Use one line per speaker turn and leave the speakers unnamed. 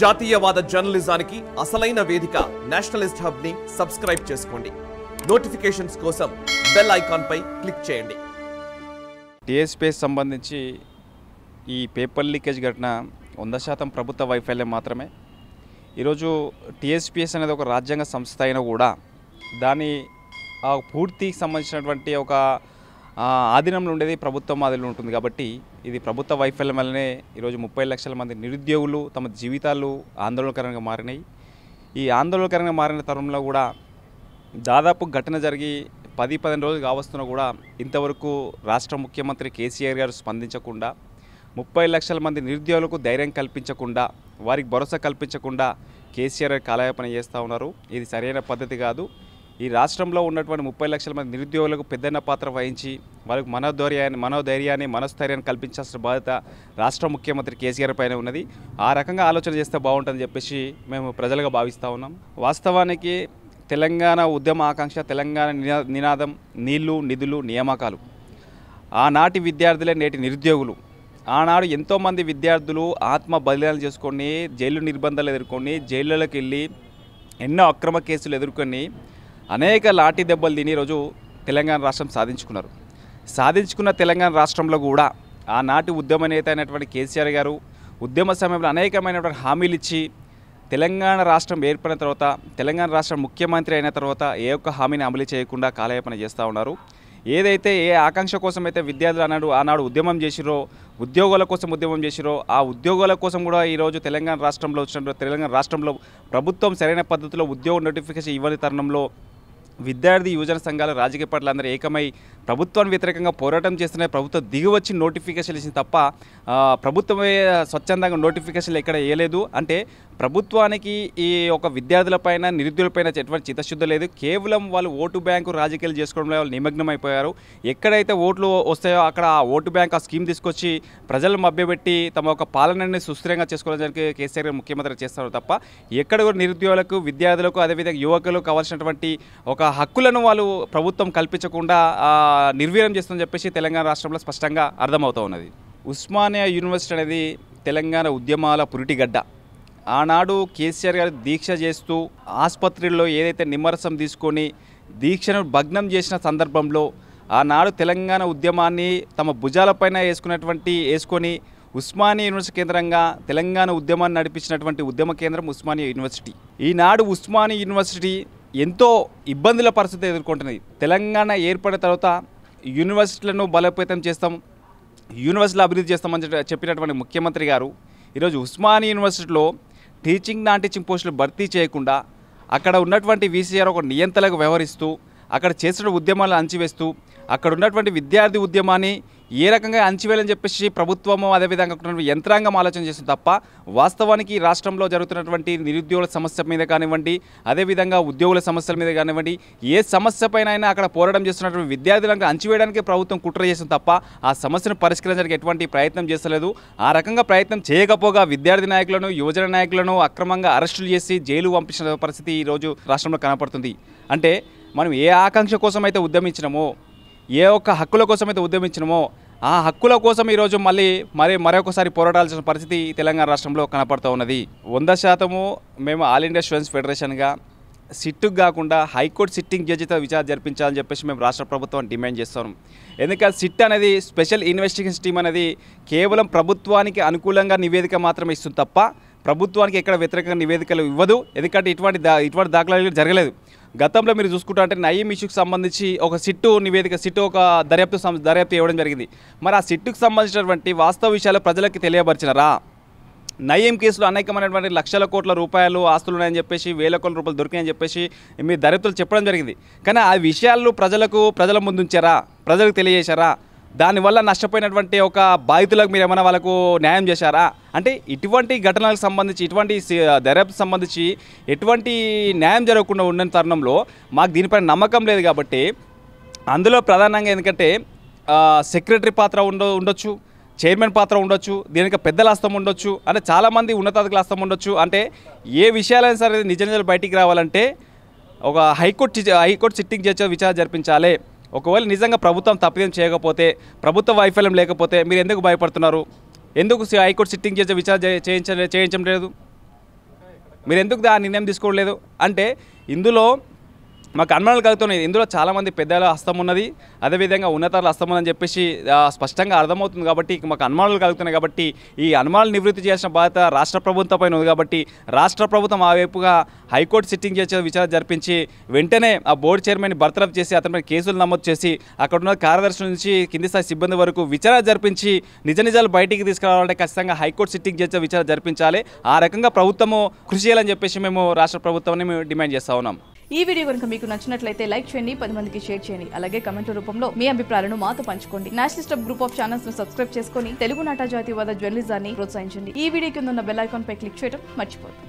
జాతీయవాద జర్నలిజానికి అసలైన వేదిక నేషనలిస్ట్ హబ్ ని సబ్స్క్రైబ్ చేసుకోండి నోటిఫికేషన్స్ కోసం బెల్ ఐకాన్ పై క్లిక్ చేయండి టీఎస్పీఎస్ సంబంధించి ఈ పేపర్ లీకేజ్ ఘటన వంద శాతం ప్రభుత్వ వైఫల్యం మాత్రమే ఈరోజు టీఎస్పీఎస్ అనేది ఒక రాజ్యాంగ సంస్థ అయినా కూడా దాని ఆ పూర్తికి సంబంధించినటువంటి ఒక ఆధీనంలో ఉండేది ప్రభుత్వం ఆధీనంలో ఉంటుంది కాబట్టి ఇది ప్రభుత్వ వైఫల్యం వల్లనే ఈరోజు ముప్పై లక్షల మంది నిరుద్యోగులు తమ జీవితాలు ఆందోళనకరంగా మారినాయి ఈ ఆందోళనకరంగా మారిన తరుణంలో కూడా దాదాపు ఘటన జరిగి పది పదిహేను రోజులు కావస్తున్నా కూడా ఇంతవరకు రాష్ట్ర ముఖ్యమంత్రి కేసీఆర్ గారు స్పందించకుండా ముప్పై లక్షల మంది నిరుద్యోగులకు ధైర్యం కల్పించకుండా వారికి భరోసా కల్పించకుండా కేసీఆర్ కాలయాపన చేస్తూ ఉన్నారు ఇది సరైన పద్ధతి కాదు ఈ రాష్ట్రంలో ఉన్నటువంటి ముప్పై లక్షల మంది నిరుద్యోగులకు పెద్దన్న పాత్ర వహించి వాళ్ళకు మనోధైర్యాన్ని మనోధైర్యాన్ని మనస్థైర్యాన్ని కల్పించాల్సిన బాధ్యత రాష్ట్ర ముఖ్యమంత్రి కేసీఆర్ పైన ఉన్నది ఆ రకంగా ఆలోచన చేస్తే బాగుంటుందని చెప్పేసి మేము ప్రజలుగా భావిస్తూ ఉన్నాం వాస్తవానికి తెలంగాణ ఉద్యమ ఆకాంక్ష తెలంగాణ నినాదం నీళ్లు నిధులు నియామకాలు ఆనాటి విద్యార్థులే నేటి నిరుద్యోగులు ఆనాడు ఎంతోమంది విద్యార్థులు ఆత్మ బలిదానం చేసుకొని జైలు నిర్బంధాలు ఎదుర్కొని జైళ్ళకి వెళ్ళి ఎన్నో అక్రమ కేసులు ఎదుర్కొని అనేక లాఠీ దెబ్బలు తిని ఈరోజు తెలంగాణ రాష్ట్రం సాధించుకున్నారు సాధించుకున్న తెలంగాణ రాష్ట్రంలో కూడా ఆనాటి ఉద్యమ నేత అయినటువంటి కేసీఆర్ గారు ఉద్యమ సమయంలో అనేకమైనటువంటి హామీలు ఇచ్చి తెలంగాణ రాష్ట్రం ఏర్పడిన తర్వాత తెలంగాణ రాష్ట్రం ముఖ్యమంత్రి అయిన తర్వాత ఏ ఒక్క హామీని అమలు చేయకుండా కాలయాపన చేస్తూ ఉన్నారు ఏదైతే ఏ ఆకాంక్ష కోసం అయితే విద్యార్థులు అన్నాడు ఆనాడు ఉద్యమం చేసిరో ఉద్యోగాల కోసం ఉద్యమం చేసిరో ఆ ఉద్యోగాల కోసం కూడా ఈరోజు తెలంగాణ రాష్ట్రంలో వచ్చిన తెలంగాణ రాష్ట్రంలో ప్రభుత్వం సరైన పద్ధతిలో ఉద్యోగ నోటిఫికేషన్ ఇవ్వని తరుణంలో విద్యార్థి యువజన సంఘాలు రాజకీయ పార్టీలు అందరూ ఏకమై ప్రభుత్వాన్ని వ్యతిరేకంగా పోరాటం చేస్తున్నాయి ప్రభుత్వం దిగివచ్చి నోటిఫికేషన్ ఇచ్చింది తప్ప ప్రభుత్వమే స్వచ్ఛందంగా నోటిఫికేషన్లు ఎక్కడ వేయలేదు అంటే ప్రభుత్వానికి ఈ ఒక విద్యార్థులపైన నిరుద్యులపైన ఎటువంటి చిత్తశుద్ధి లేదు కేవలం వాళ్ళు ఓటు బ్యాంకు రాజకీయాలు చేసుకోవడంలో వాళ్ళు నిమగ్నం అయిపోయారు ఎక్కడైతే ఓట్లు వస్తాయో అక్కడ ఆ ఓటు బ్యాంక్ ఆ స్కీమ్ తీసుకొచ్చి ప్రజలను మభ్యపెట్టి తమ యొక్క పాలనని సుస్థిరంగా చేసుకోవడానికి కేసీఆర్ ముఖ్యమంత్రి చేస్తారు తప్ప ఎక్కడ కూడా నిరుద్యోగులకు విద్యార్థులకు అదేవిధంగా యువకులకు కావాల్సినటువంటి ఒక హక్కులను వాళ్ళు ప్రభుత్వం కల్పించకుండా నిర్వీర్యం చేస్తుందని చెప్పేసి తెలంగాణ రాష్ట్రంలో స్పష్టంగా అర్థమవుతూ ఉన్నది ఉస్మానియా యూనివర్సిటీ అనేది తెలంగాణ ఉద్యమాల పురిటిగడ్డ ఆనాడు కేసీఆర్ గారు దీక్ష చేస్తూ ఆసుపత్రిలో ఏదైతే నిమ్మరసం తీసుకొని దీక్షను భగ్నం చేసిన సందర్భంలో ఆనాడు తెలంగాణ ఉద్యమాన్ని తమ భుజాలపైన వేసుకున్నటువంటి వేసుకొని ఉస్మానియా యూనివర్సిటీ కేంద్రంగా తెలంగాణ ఉద్యమాన్ని నడిపించినటువంటి ఉద్యమ కేంద్రం ఉస్మానియా యూనివర్సిటీ ఈనాడు ఉస్మానియా యూనివర్సిటీ ఎంతో ఇబ్బందుల పరిస్థితి ఎదుర్కొంటున్నది తెలంగాణ ఏర్పడిన తర్వాత యూనివర్సిటీలను బలోపేతం చేస్తాం యూనివర్సిటీలు అభివృద్ధి చేస్తామని చెప్పినటువంటి ముఖ్యమంత్రి గారు ఈరోజు ఉస్మానియా యూనివర్సిటీలో టీచింగ్ నాన్ టీచింగ్ పోస్టులు భర్తీ చేయకుండా అక్కడ ఉన్నటువంటి వీసీఆర్ ఒక నియంతలకు వ్యవహరిస్తూ అక్కడ చేసిన ఉద్యమాలు అంచివేస్తూ అక్కడ ఉన్నటువంటి విద్యార్థి ఉద్యమాన్ని ఏ రకంగా అంచివేయాలని చెప్పేసి ప్రభుత్వము అదేవిధంగా యంత్రాంగం ఆలోచన చేస్తుంది తప్ప వాస్తవానికి రాష్ట్రంలో జరుగుతున్నటువంటి నిరుద్యోగుల సమస్య మీద కానివ్వండి అదేవిధంగా ఉద్యోగుల సమస్యల మీద కానివ్వండి ఏ సమస్యపైన అయినా అక్కడ పోరాటం చేస్తున్నటువంటి విద్యార్థులను అంచివేయడానికి ప్రభుత్వం కుట్ర చేస్తుంది తప్ప ఆ సమస్యను పరిష్కరించడానికి ఎటువంటి ప్రయత్నం చేస్తలేదు ఆ రకంగా ప్రయత్నం చేయకపోగా విద్యార్థి నాయకులను యువజన నాయకులను అక్రమంగా అరెస్టులు చేసి జైలు పంపించిన పరిస్థితి ఈరోజు రాష్ట్రంలో కనపడుతుంది అంటే మనం ఏ ఆకాంక్ష కోసం అయితే ఉద్యమించినమో ఏ ఒక్క హక్కుల కోసం అయితే ఉద్యమించినమో ఆ హక్కుల కోసం ఈరోజు మళ్ళీ మరి మరొకసారి పోరాడాల్సిన పరిస్థితి తెలంగాణ రాష్ట్రంలో కనపడుతూ ఉన్నది వంద శాతము మేము ఆల్ ఇండియా స్టూడెంట్స్ ఫెడరేషన్గా సిట్టుకు కాకుండా హైకోర్టు సిట్టింగ్ జడ్జితో విచారణ జరిపించాలని చెప్పేసి మేము రాష్ట్ర ప్రభుత్వం డిమాండ్ చేస్తాం ఎందుకంటే సిట్ అనేది స్పెషల్ ఇన్వెస్టిగేషన్ టీం అనేది కేవలం ప్రభుత్వానికి అనుకూలంగా నివేదిక మాత్రమే ఇస్తుంది తప్ప ప్రభుత్వానికి ఎక్కడ వ్యతిరేక నివేదికలు ఇవ్వదు ఎందుకంటే ఇటువంటి దా ఇటువంటి దాఖలాలు జరగలేదు గతంలో మీరు చూసుకుంటా అంటే నయీం ఇష్యూకి సంబంధించి ఒక సిట్టు నివేదిక సిట్టు ఒక దర్యాప్తు దర్యాప్తు ఇవ్వడం జరిగింది మరి ఆ సిట్టుకు సంబంధించినటువంటి వాస్తవ విషయాలు ప్రజలకు తెలియపరిచినారా నయం కేసులో అనేకమైనటువంటి లక్షల కోట్ల రూపాయలు ఆస్తులు ఉన్నాయని చెప్పేసి వేల కోట్ల రూపాయలు దొరికాయని చెప్పేసి మీ దర్యాప్తులు చెప్పడం జరిగింది కానీ ఆ విషయాలు ప్రజలకు ప్రజల ముందుంచారా ప్రజలకు తెలియజేశారా దానివల్ల నష్టపోయినటువంటి ఒక బాధితులకు మీరు ఏమైనా వాళ్ళకు న్యాయం చేశారా అంటే ఇటువంటి ఘటనలకు సంబంధించి ఇటువంటి దర్యాప్తు సంబంధించి ఎటువంటి న్యాయం జరగకుండా ఉండని తరుణంలో మాకు దీనిపైన నమ్మకం లేదు కాబట్టి అందులో ప్రధానంగా ఎందుకంటే సెక్రటరీ పాత్ర ఉండ ఉండొచ్చు చైర్మన్ పాత్ర ఉండొచ్చు దీనికి పెద్దల హస్తం ఉండొచ్చు అంటే చాలామంది ఉన్నతాధికుల హస్తం ఉండొచ్చు అంటే ఏ విషయాలైనా సరే నిజ నిజాలు బయటికి రావాలంటే ఒక హైకోర్టు హైకోర్టు సిట్టింగ్ చేసే విచారణ జరిపించాలి ఒకవేళ నిజంగా ప్రభుత్వం తప్పిదం చేయకపోతే ప్రభుత్వ వైఫల్యం లేకపోతే మీరు ఎందుకు భయపడుతున్నారు ఎందుకు హైకోర్టు సిట్టింగ్ చేసే విచారణ చేయించ చేయించడం లేదు మీరు ఎందుకు ఆ నిర్ణయం తీసుకోవట్లేదు అంటే ఇందులో మాకు అనుమానాలు కలుగుతున్నాయి ఇందులో చాలామంది పెద్దల హస్తం ఉన్నది అదేవిధంగా ఉన్నతాల హస్తం ఉందని చెప్పేసి స్పష్టంగా అర్థమవుతుంది కాబట్టి మాకు అనుమానాలు కలుగుతున్నాయి కాబట్టి ఈ అనుమానాలు నివృత్తి చేసిన బాధ్యత రాష్ట్ర ప్రభుత్వం ఉంది కాబట్టి రాష్ట్ర ప్రభుత్వం ఆ వైపుగా హైకోర్టు సిట్టింగ్ చేసే విచారణ జరిపించి వెంటనే ఆ బోర్డు చైర్మన్ బర్తరఫ్ చేసి అతనిపైన కేసులు నమోదు చేసి అక్కడ ఉన్న కార్యదర్శి నుంచి కింది స్థాయి సిబ్బంది వరకు విచారణ జరిపించి నిజ నిజాలు బయటికి తీసుకురావాలంటే ఖచ్చితంగా హైకోర్టు సిట్టింగ్ చేసే విచారణ జరిపించాలి ఆ రకంగా ప్రభుత్వము కృషి చేయాలని చెప్పేసి మేము రాష్ట్ర ప్రభుత్వాన్ని మేము డిమాండ్ చేస్తూ ఉన్నాం ఈ వీడియో కనుక మీకు నచ్చినట్లయితే లైక్ చేయండి పది మందికి షేర్ చేయండి అలాగే కమెంట్ రూపంలో మీ అభిప్రాయాలను మాతో పంచుకోండి నేషనలిస్ట్ గ్రూప్ ఆఫ్ ఛానల్స్ ను సబ్స్క్రైబ్ చేసుకుని తెలుగు నాటా జాతీయవాద జర్నలిజాన్ని ప్రోత్సహించండి ఈ వీడియో కింద ఉన్న బెల్ ఐకాన్ పై క్లిక్ చేయడం మర్చిపోదు